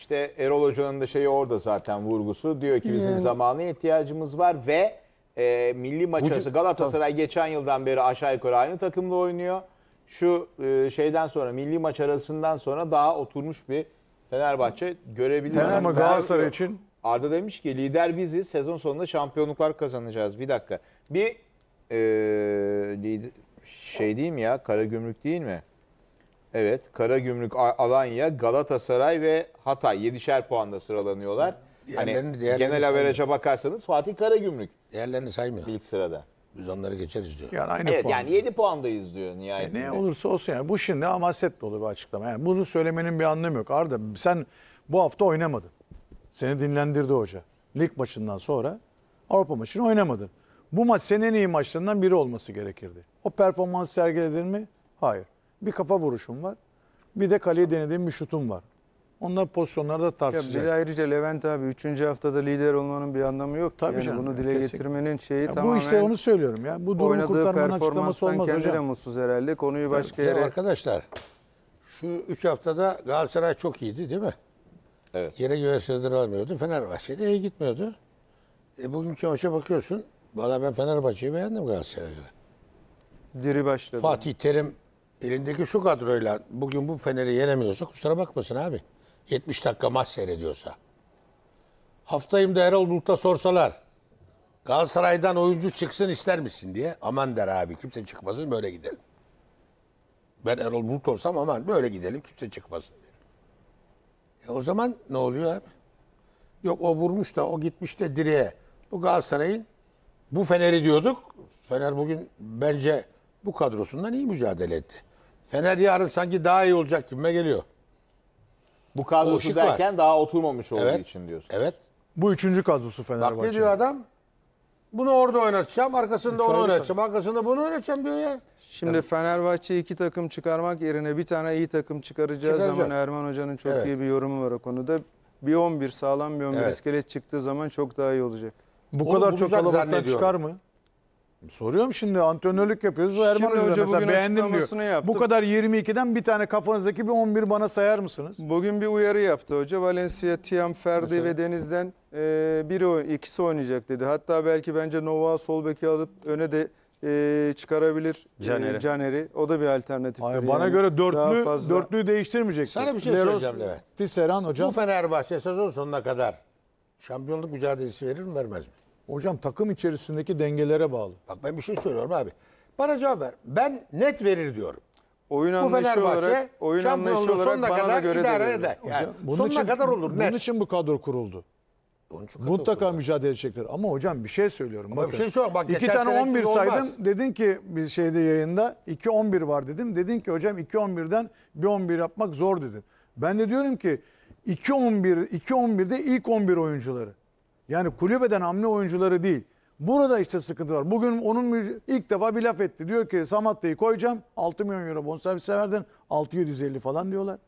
İşte Erol Hoca'nın da şeyi orada zaten vurgusu. Diyor ki bizim zamana ihtiyacımız var ve e, milli maç arası Galatasaray geçen yıldan beri aşağı yukarı aynı takımda oynuyor. Şu e, şeyden sonra milli maç arasından sonra daha oturmuş bir Fenerbahçe görebilir. Fener- ama Galatasaray için- Arda demiş ki lider biziz. Sezon sonunda şampiyonluklar kazanacağız. Bir dakika. Bir e, lider, şey değil mi ya? Karagümrük değil mi? Evet, Karagümrük, Alanya, Galatasaray ve Hatay 7'şer puanda sıralanıyorlar. Diğerlerini- hani diğerlerini genel saymıyor. averaja bakarsanız Fatih Karagümrük Diğerlerini saymıyor. İlk sırada. Biz onları geçeriz diyor. Yani aynı evet puan. yani 7 puandayız diyor nihayetinde. E, ne olursa olsun yani. Bu şimdi hamaset dolu bir açıklama. Yani bunu söylemenin bir anlamı yok. Arda sen bu hafta oynamadın. Seni dinlendirdi hoca. Lig maçından sonra Avrupa maçını oynamadın. Bu maç senin en iyi maçlarından biri olması gerekirdi. O performans sergiledin mi? Hayır. Bir kafa vuruşum var. Bir de kaleye denediğim bir şutum var. Onlar pozisyonlarda tartışacak. Ya ayrıca Levent abi 3. haftada lider olmanın bir anlamı yok. Tabii yani canım, bunu dile kesin. getirmenin şeyi ya tamamen... Bu işte onu söylüyorum ya. Bu durumu kurtarmanın açıklaması olmaz hocam. de mutsuz herhalde. Konuyu başka yere... Arkadaşlar şu 3 haftada Galatasaray çok iyiydi değil mi? Evet. Yere göğe sığdırılamıyordu. Fenerbahçe'de iyi gitmiyordu. E bugünkü maça bakıyorsun. Valla ben Fenerbahçe'yi beğendim Galatasaray'a göre. Diri başladı. Fatih Terim elindeki şu kadroyla bugün bu Fener'i yenemiyorsa kusura bakmasın abi. 70 dakika maç seyrediyorsa. Haftayım da Erol Bulut'a sorsalar. Galatasaray'dan oyuncu çıksın ister misin diye. Aman der abi kimse çıkmasın böyle gidelim. Ben Erol Bulut olsam aman böyle gidelim kimse çıkmasın derim. E o zaman ne oluyor abi? Yok o vurmuş da o gitmiş de direğe. Bu Galatasaray'ın bu Fener'i diyorduk. Fener bugün bence bu kadrosundan iyi mücadele etti. Fener yarın sanki daha iyi olacak gibime geliyor. Bu kadrosu Boşluk var. derken daha oturmamış olduğu Evet. için diyorsun. Evet. Bu üçüncü kadrosu Bak ne diyor adam? Bunu orada oynatacağım, arkasında onu oynatacağım, arkasında bunu oynatacağım diyor ya. Şimdi Fenerbahçe iki takım çıkarmak yerine bir tane iyi takım çıkaracağı Çıkaracak. zaman Erman Hoca'nın çok Evet. iyi bir yorumu var o konuda. Bir 11 sağlam bir 11 Evet. iskelet çıktığı zaman çok daha iyi olacak. Bu Onu kadar çok bulacak kalabalıktan çıkar mı? Soruyorum şimdi antrenörlük yapıyoruz. Erman Hoca mesela beğendim diyor. Yaptı. Bu kadar 22'den bir tane kafanızdaki bir 11 bana sayar mısınız? Bugün bir uyarı yaptı hoca. Valencia, Tiam, Ferdi mesela. ve Deniz'den e, biri ikisi oynayacak dedi. Hatta belki bence Nova sol beki alıp öne de e, çıkarabilir e, Caner'i. E, Caner'i. O da bir alternatif. Hayır, bana yani. göre dörtlü dörtlüyü değiştirmeyecek. Sana bir şey Leros, söyleyeceğim Levent. Tisseran hocam. Bu Fenerbahçe sezon sonuna kadar şampiyonluk mücadelesi verir mi vermez mi? Hocam takım içerisindeki dengelere bağlı. Bak ben bir şey söylüyorum abi. Bana cevap ver. Ben net verir diyorum. Oyun bu anlayışı Fenerbahçe olarak, oyun anlayışı olarak sonuna bana kadar da göre idare de eder. Yani hocam, bunun sonuna için, kadar olur. Bunun net. için bu kadro kuruldu. Mutlaka olur. mücadele edecekler. Ama hocam bir şey söylüyorum. Ama Bakın, bir şey söylüyorum. Bak, iki tane 11 saydım. Olmaz. Dedin ki biz şeyde yayında 2-11 var dedim. Dedin ki hocam 2-11'den bir 11 yapmak zor dedin. Ben de diyorum ki 2-11, 2-11'de ilk 11 oyuncuları. Yani kulübeden hamle oyuncuları değil. Burada işte sıkıntı var. Bugün onun ilk defa bir laf etti. Diyor ki Samatta'yı koyacağım. 6 milyon euro bonservise verdin. 6750 falan diyorlar.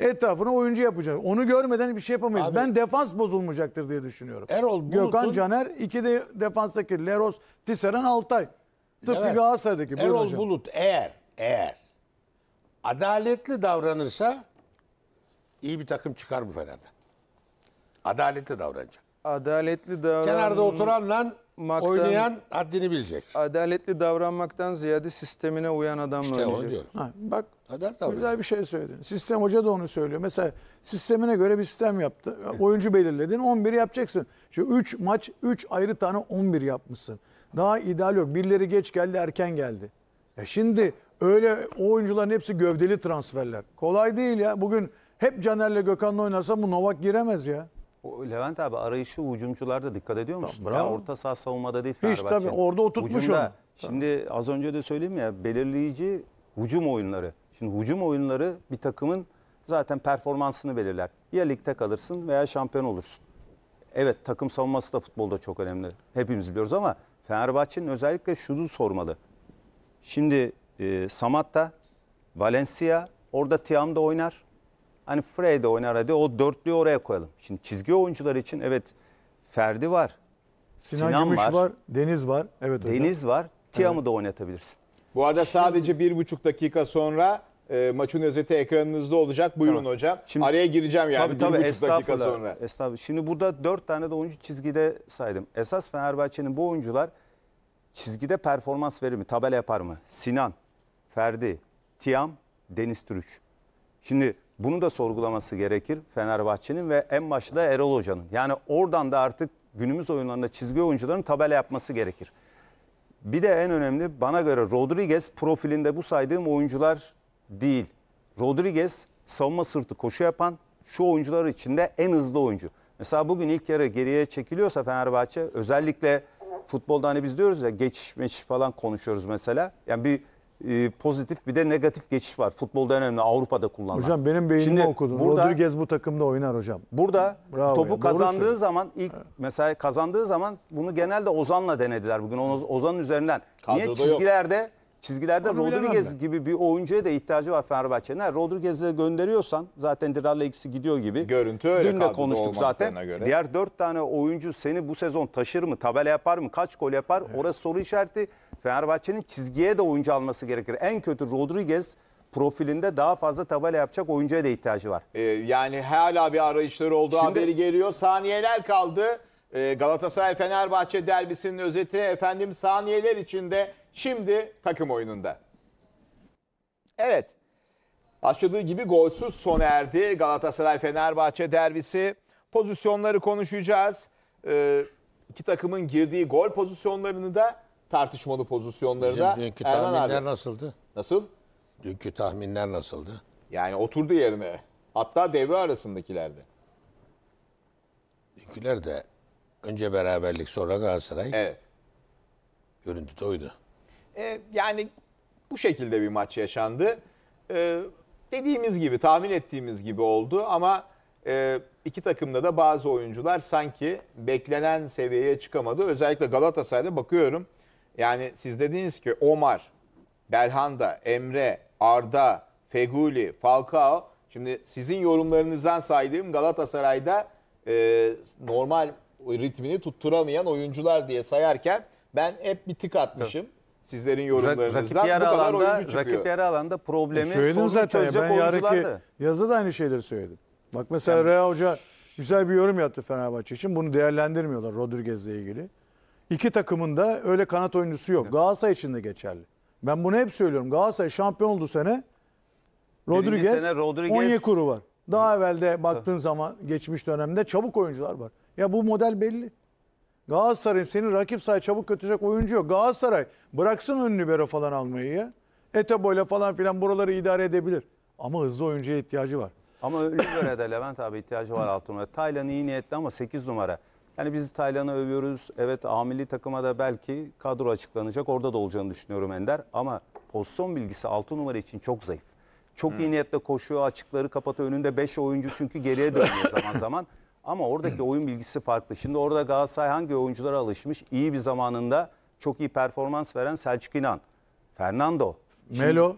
Etrafına oyuncu yapacağız. Onu görmeden bir şey yapamayız. Abi, ben defans bozulmayacaktır diye düşünüyorum. Erol Bulut'un... Gökhan Caner, iki de defanstaki Leros, Tiseren, Altay. Tıpkı evet. Galatasaray'daki. Erol hocam. Bulut eğer, eğer adaletli davranırsa iyi bir takım çıkar bu Fener'den. Adaletli davranacak. Adaletli davran... Kenarda oturanla Maktan, oynayan haddini bilecek. Adaletli davranmaktan ziyade sistemine uyan adamla işte oynayacak. İşte diyorum. Ha, bak güzel bir şey söyledin. Sistem hoca da onu söylüyor. Mesela sistemine göre bir sistem yaptı. Oyuncu belirledin 11 yapacaksın. Şu 3 maç 3 ayrı tane 11 yapmışsın. Daha ideal yok. Birileri geç geldi erken geldi. E şimdi öyle o oyuncuların hepsi gövdeli transferler. Kolay değil ya. Bugün hep Caner'le Gökhan'la oynarsa bu Novak giremez ya. Levent abi arayışı hücumcularda dikkat ediyor musun? Bravo. Ya orta saha savunmada değil Hiç Fenerbahçe. tabii orada oturtmuş Hücumda, onu. Şimdi az önce de söyleyeyim ya belirleyici hücum oyunları. Şimdi hücum oyunları bir takımın zaten performansını belirler. Ya ligde kalırsın veya şampiyon olursun. Evet takım savunması da futbolda çok önemli. Hepimiz biliyoruz ama Fenerbahçe'nin özellikle şunu sormalı. Şimdi e, Samatta, Valencia orada Tiam da oynar. Hani Frey de oynar hadi o dörtlüyü oraya koyalım. Şimdi çizgi oyuncular için evet Ferdi var. Sinan, Sinan Gümüş var, var, Deniz var. Evet hocam. Deniz var. Tiam'ı evet. da oynatabilirsin. Bu arada Şimdi... sadece bir buçuk dakika sonra e, maçın özeti ekranınızda olacak. Buyurun tamam. hocam. Şimdi, Araya gireceğim yani tabii, tabii, bir buçuk dakika sonra. Estağfurullah. Şimdi burada dört tane de oyuncu çizgide saydım. Esas Fenerbahçe'nin bu oyuncular çizgide performans verir mi? Tabela yapar mı? Sinan, Ferdi, Tiam, Deniz Türüç. Şimdi bunu da sorgulaması gerekir Fenerbahçe'nin ve en başta Erol Hoca'nın. Yani oradan da artık günümüz oyunlarında çizgi oyuncuların tabela yapması gerekir. Bir de en önemli bana göre Rodriguez profilinde bu saydığım oyuncular değil. Rodriguez savunma sırtı koşu yapan şu oyuncular içinde en hızlı oyuncu. Mesela bugün ilk yarı geriye çekiliyorsa Fenerbahçe özellikle futbolda hani biz diyoruz ya geçiş meçiş falan konuşuyoruz mesela. Yani bir e, pozitif bir de negatif geçiş var. Futbolda en önemli Avrupa'da kullanılan. Hocam benim beynimi Şimdi okudun. Burada, Rodriguez bu takımda oynar hocam. Burada Bravo topu ya, kazandığı zaman ilk evet. mesela kazandığı zaman bunu genelde Ozan'la denediler bugün. Ozan'ın üzerinden. Kadroda Niye çizgilerde yok. Çizgilerde Onu Rodriguez gibi bir oyuncuya da ihtiyacı var Fenerbahçe'nin. Yani Rodriguez'e gönderiyorsan zaten Dirar'la ikisi gidiyor gibi. Görüntü öyle Dün de konuştuk zaten. Göre. Diğer dört tane oyuncu seni bu sezon taşır mı, tabela yapar mı, kaç gol yapar? Evet. Orası soru işareti. Fenerbahçe'nin çizgiye de oyuncu alması gerekir. En kötü Rodriguez profilinde daha fazla tabela yapacak oyuncuya da ihtiyacı var. Ee, yani hala bir arayışları olduğu Şimdi, haberi geliyor. Saniyeler kaldı. Ee, Galatasaray-Fenerbahçe derbisinin özeti efendim saniyeler içinde şimdi takım oyununda. Evet. Başladığı gibi golsüz sona erdi Galatasaray-Fenerbahçe derbisi. Pozisyonları konuşacağız. Ee, iki takımın girdiği gol pozisyonlarını da tartışmalı pozisyonlarında. Bizim dünkü Erman tahminler abi, nasıldı? Nasıl? Dünkü tahminler nasıldı? Yani oturdu yerine. Hatta devre arasındakilerde. Dünküler de önce beraberlik sonra Galatasaray. Evet. Görüntü de Ee, yani bu şekilde bir maç yaşandı. Ee, dediğimiz gibi, tahmin ettiğimiz gibi oldu ama e, iki takımda da bazı oyuncular sanki beklenen seviyeye çıkamadı. Özellikle Galatasaray'da bakıyorum yani siz dediniz ki Omar, Belhanda, Emre, Arda, Feguli, Falcao. Şimdi sizin yorumlarınızdan saydığım Galatasaray'da e, normal ritmini tutturamayan oyuncular diye sayarken ben hep bir tık atmışım. Evet. Sizlerin yorumlarınızdan rakip yarı bu kadar alanda, oyuncu çıkıyor. Rakip yarı alanda problemi e, söyledim zaten. çözecek ben yarınki yazı aynı şeyleri söyledim. Bak mesela yani, Rea Hoca güzel bir yorum yaptı Fenerbahçe için. Bunu değerlendirmiyorlar Rodriguez'le ilgili. İki takımın da öyle kanat oyuncusu yok. Galatasaray için de geçerli. Ben bunu hep söylüyorum. Galatasaray şampiyon oldu sene. Rodriguez, sene Rodriguez... Onyekuru var. Daha evvelde baktığın zaman geçmiş dönemde çabuk oyuncular var. Ya bu model belli. Galatasaray'ın senin rakip sahaya çabuk götürecek oyuncu yok. Galatasaray bıraksın ön libero falan almayı ya. Eteboyla falan filan buraları idare edebilir. Ama hızlı oyuncuya ihtiyacı var. Ama Libero'ya da Levent abi ihtiyacı var alt numara. Taylan iyi niyetli ama 8 numara. Yani biz Taylan'ı övüyoruz. Evet amili takıma da belki kadro açıklanacak. Orada da olacağını düşünüyorum Ender. Ama pozisyon bilgisi 6 numara için çok zayıf. Çok hmm. iyi niyetle koşuyor, açıkları kapatıyor. Önünde 5 oyuncu çünkü geriye dönüyor zaman zaman. Ama oradaki hmm. oyun bilgisi farklı. Şimdi orada Galatasaray hangi oyunculara alışmış? İyi bir zamanında çok iyi performans veren Selçuk İnan, Fernando. Şimdi, Melo.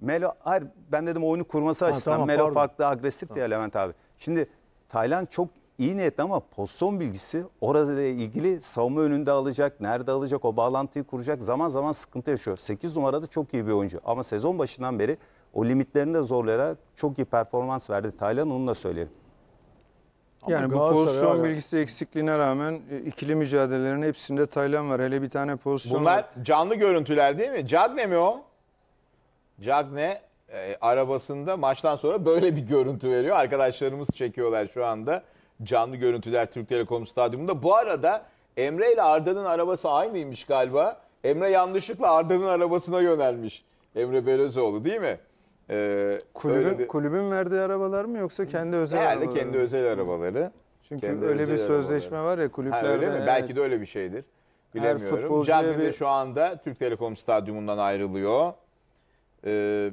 Melo, hayır ben dedim oyunu kurması ha, tamam, Melo pardon. farklı agresif tamam. diye Levent abi. Şimdi Tayland çok iyi niyetli ama pozisyon bilgisi orada ilgili savunma önünde alacak, nerede alacak o bağlantıyı kuracak zaman zaman sıkıntı yaşıyor. 8 numarada çok iyi bir oyuncu ama sezon başından beri o limitlerinde de zorlayarak çok iyi performans verdi. Taylan onu da söyleyelim. Yani bu pozisyon bilgisi eksikliğine rağmen e, ikili mücadelelerin hepsinde Taylan var. Hele bir tane pozisyon Bunlar var. canlı görüntüler değil mi? Cagne mi o? Cagne e, arabasında maçtan sonra böyle bir görüntü veriyor. Arkadaşlarımız çekiyorlar şu anda. Canlı görüntüler Türk Telekom Stadyumunda. Bu arada Emre ile Arda'nın arabası aynıymış galiba. Emre yanlışlıkla Arda'nın arabasına yönelmiş. Emre Belözoğlu değil mi? Ee, kulübün, bir... kulübün verdiği arabalar mı yoksa kendi özel Herhalde arabaları kendi özel arabaları. Çünkü kendi öyle bir sözleşme arabaları. var ya kulüplerde. Ha, öyle mi? Evet. Belki de öyle bir şeydir. Bilemiyorum. Cemil bir... şu anda Türk Telekom Stadyumundan ayrılıyor. Ee,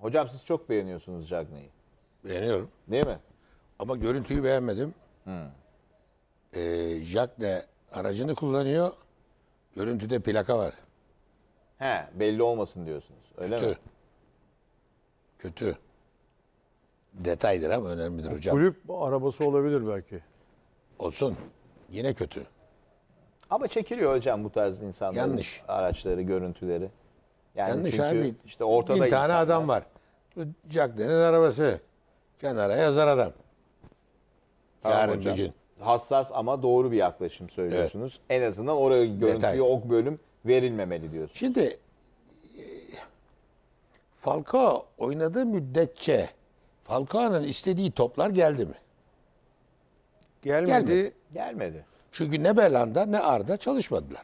hocam siz çok beğeniyorsunuz Cagney'i. Beğeniyorum. Değil mi? Ama görüntüyü beğenmedim. Hı. Ee, Jack de aracını kullanıyor. Görüntüde plaka var. He, belli olmasın diyorsunuz. Öyle Kötü. mi? Kötü. Detaydır ama önemlidir hocam. Kulüp arabası olabilir belki. Olsun. Yine kötü. Ama çekiliyor hocam bu tarz insanların Yanlış. araçları, görüntüleri. Yani Yanlış çünkü abi. işte ortada Bin tane insanlar. adam var. Jack denen arabası. Kenara yazar adam. Yarın hocam. bir gün. Hassas ama doğru bir yaklaşım söylüyorsunuz. Evet. En azından oraya görüntüyü ok bölüm verilmemeli diyorsunuz. Şimdi e, Falcao oynadığı müddetçe Falcao'nun istediği toplar geldi mi? Gelmedi. Gelmedi. Gelmedi. Çünkü ne Belanda ne Arda çalışmadılar.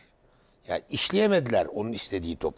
Yani işleyemediler onun istediği topu.